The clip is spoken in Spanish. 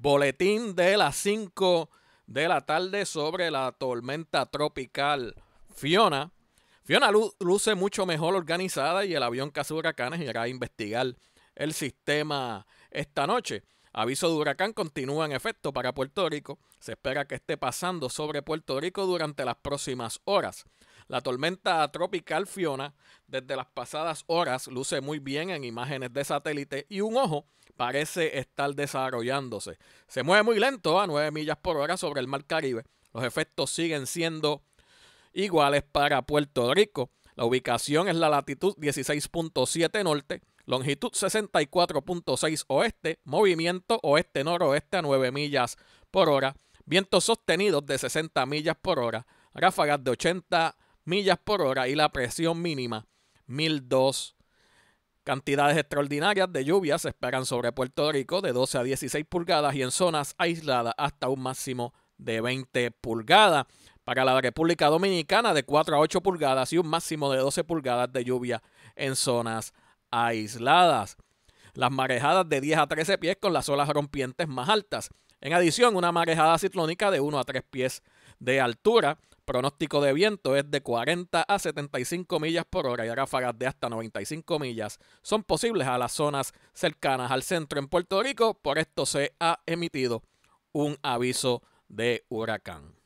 boletín de las 5 de la tarde sobre la tormenta tropical Fiona. Fiona luce mucho mejor organizada y el avión Casa Huracanes irá a investigar el sistema esta noche. Aviso de huracán continúa en efecto para Puerto Rico. Se espera que esté pasando sobre Puerto Rico durante las próximas horas. La tormenta tropical Fiona, desde las pasadas horas, luce muy bien en imágenes de satélite y un ojo parece estar desarrollándose. Se mueve muy lento a 9 millas por hora sobre el mar Caribe. Los efectos siguen siendo iguales para Puerto Rico. La ubicación es la latitud 16.7 norte, longitud 64.6 oeste, movimiento oeste-noroeste a 9 millas por hora, vientos sostenidos de 60 millas por hora, ráfagas de 80 millas por hora y la presión mínima 1002. Cantidades extraordinarias de lluvia se esperan sobre Puerto Rico de 12 a 16 pulgadas y en zonas aisladas hasta un máximo de 20 pulgadas. Para la República Dominicana de 4 a 8 pulgadas y un máximo de 12 pulgadas de lluvia en zonas aisladas. Las marejadas de 10 a 13 pies con las olas rompientes más altas. En adición, una marejada ciclónica de 1 a 3 pies de altura Pronóstico de viento es de 40 a 75 millas por hora y ráfagas de hasta 95 millas son posibles a las zonas cercanas al centro en Puerto Rico. Por esto se ha emitido un aviso de huracán.